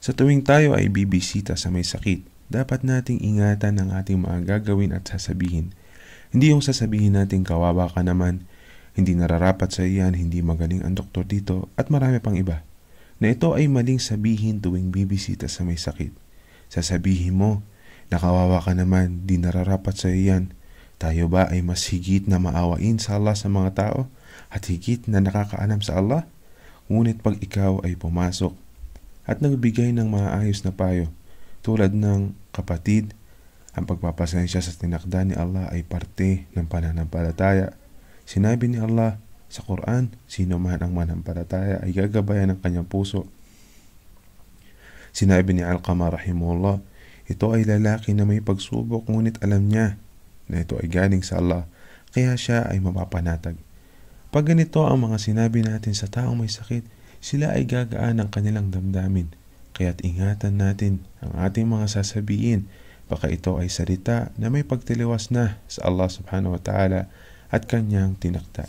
Sa tuwing tayo ay bibisita sa may sakit, dapat nating ingatan ang ating mga gagawin at sasabihin. Hindi yung sasabihin natin kawawa ka naman, hindi nararapat sa iyan, hindi magaling ang doktor dito, at marami pang iba. Na ito ay maling sabihin tuwing bibisita sa may sakit. Sasabihin mo, nakawawa ka naman, di nararapat sa iyan. Tayo ba ay mas higit na maawain sa Allah sa mga tao at higit na nakakaalam sa Allah? Ngunit pag ikaw ay pumasok at nagbigay ng maayos na payo tulad ng kapatid, ang pagpapasensya sa tinakda ni Allah ay parte ng pananampalataya. Sinabi ni Allah sa Quran, sino man ang manampalataya ay gagabayan ng kanyang puso. Sinabi ni Al-Qama rahimullah, ito ay lalaki na may pagsubok ngunit alam niya na ito ay galing sa Allah kaya siya ay mapapanatag. Pag ganito ang mga sinabi natin sa taong may sakit, sila ay gagaan ang kanilang damdamin. Kaya't ingatan natin ang ating mga sasabihin. Baka ito ay salita na may pagtiliwas na sa Allah subhanahu wa ta'ala at kanyang tinakda.